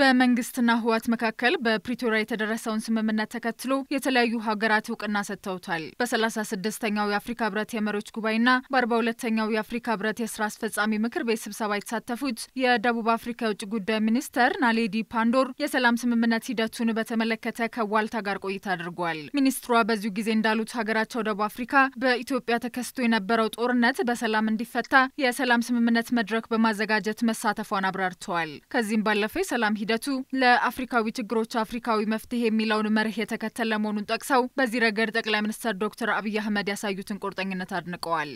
በመንግስትና ህወሓት መካከል በፕሪቶሪያ የተደረሰውን ስምምነት ተከትሎ የተለያዩ ሀገራት እውቅና ሰጥተውታል። በሰላሳ ስድስተኛው የአፍሪካ ህብረት የመሪዎች ጉባኤና በአርባ ሁለተኛው የአፍሪካ ህብረት የስራ አስፈጻሚ ምክር ቤት ስብሰባ የተሳተፉት የደቡብ አፍሪካ የውጭ ጉዳይ ሚኒስተር ናሌዲ ፓንዶር የሰላም ስምምነት ሂደቱን በተመለከተ ከዋልታ ጋር ቆይታ አድርጓል። ሚኒስትሯ በዚሁ ጊዜ እንዳሉት ሀገራቸው ደቡብ አፍሪካ በኢትዮጵያ ተከስቶ የነበረው ጦርነት በሰላም እንዲፈታ የሰላም ስምምነት መድረክ በማዘጋጀት መሳተፏን አብራርተዋል። ከዚህም ባለፈ የሰላም ሂደቱ ለአፍሪካዊ ችግሮች አፍሪካዊ መፍትሄ የሚለውን መርህ የተከተለ መሆኑን ጠቅሰው በዚህ ረገድ ጠቅላይ ሚኒስትር ዶክተር አብይ አህመድ ያሳዩትን ቁርጠኝነት አድንቀዋል።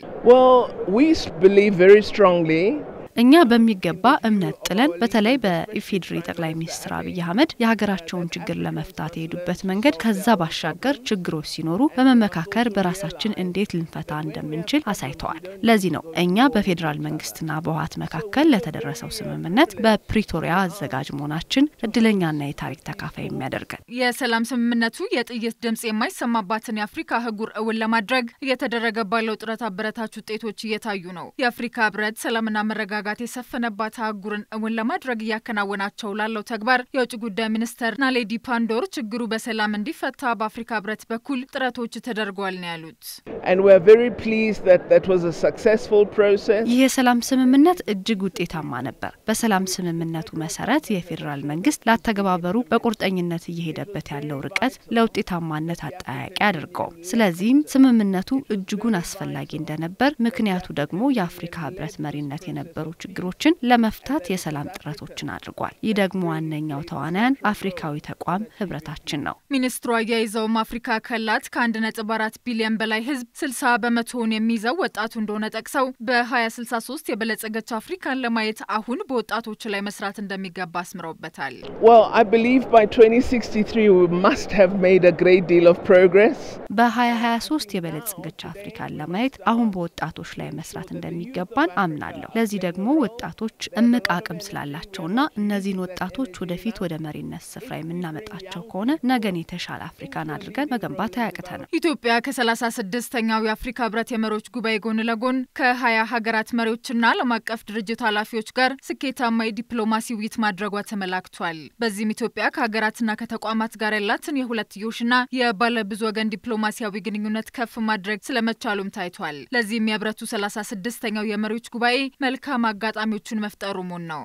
እኛ በሚገባ እምነት ጥለን በተለይ በኢፌዴሪ ጠቅላይ ሚኒስትር አብይ አህመድ የሀገራቸውን ችግር ለመፍታት የሄዱበት መንገድ ከዛ ባሻገር ችግሮች ሲኖሩ በመመካከር በራሳችን እንዴት ልንፈታ እንደምንችል አሳይተዋል። ለዚህ ነው እኛ በፌዴራል መንግስትና በህወሓት መካከል ለተደረሰው ስምምነት በፕሪቶሪያ አዘጋጅ መሆናችን እድለኛና የታሪክ ተካፋይ የሚያደርገን። የሰላም ስምምነቱ የጥይት ድምጽ የማይሰማባትን የአፍሪካ ህጉር እውን ለማድረግ እየተደረገ ባለው ጥረት አበረታች ውጤቶች እየታዩ ነው። የአፍሪካ ህብረት ሰላምና መረጋ መረጋጋት የሰፈነባት አህጉርን እውን ለማድረግ እያከናወናቸው ላለው ተግባር የውጭ ጉዳይ ሚኒስተር ናሌዲ ፓንዶር ችግሩ በሰላም እንዲፈታ በአፍሪካ ህብረት በኩል ጥረቶች ተደርጓል ነው ያሉት። ይህ የሰላም ስምምነት እጅግ ውጤታማ ነበር። በሰላም ስምምነቱ መሰረት የፌዴራል መንግስት ላተገባበሩ በቁርጠኝነት እየሄደበት ያለው ርቀት ለውጤታማነት አጠያቂ አድርገውም። ስለዚህም ስምምነቱ እጅጉን አስፈላጊ እንደነበር ምክንያቱ ደግሞ የአፍሪካ ህብረት መሪነት የነበሩ ችግሮችን ለመፍታት የሰላም ጥረቶችን አድርጓል። ይህ ደግሞ ዋነኛው ተዋናያን አፍሪካዊ ተቋም ህብረታችን ነው። ሚኒስትሩ አያይዘውም አፍሪካ ከላት ከአንድ ነጥብ አራት ቢሊዮን በላይ ህዝብ ስልሳ በመቶውን የሚይዘው ወጣቱ እንደሆነ ጠቅሰው በ2063 የበለጸገች አፍሪካን ለማየት አሁን በወጣቶች ላይ መስራት እንደሚገባ አስምረውበታል። በ2023 የበለጸገች አፍሪካን ለማየት አሁን በወጣቶች ላይ መስራት እንደሚገባን አምናለሁ። ለዚህ ደግሞ ደግሞ ወጣቶች እምቅ አቅም ስላላቸውና እነዚህን ወጣቶች ወደፊት ወደ መሪነት ስፍራ የምናመጣቸው ከሆነ ነገን የተሻለ አፍሪካን አድርገን መገንባት አያቅተንም። ኢትዮጵያ ከ36ኛው የአፍሪካ ህብረት የመሪዎች ጉባኤ ጎን ለጎን ከ20 ሀገራት መሪዎችና ዓለም አቀፍ ድርጅት ኃላፊዎች ጋር ስኬታማ የዲፕሎማሲ ውይይት ማድረጓ ተመላክቷል። በዚህም ኢትዮጵያ ከሀገራትና ከተቋማት ጋር ያላትን የሁለትዮሽና የባለብዙ ወገን ዲፕሎማሲያዊ ግንኙነት ከፍ ማድረግ ስለመቻሉም ታይቷል። ለዚህም የህብረቱ 36ኛው የመሪዎች ጉባኤ መልካም መፍጠሩ ሙን ነው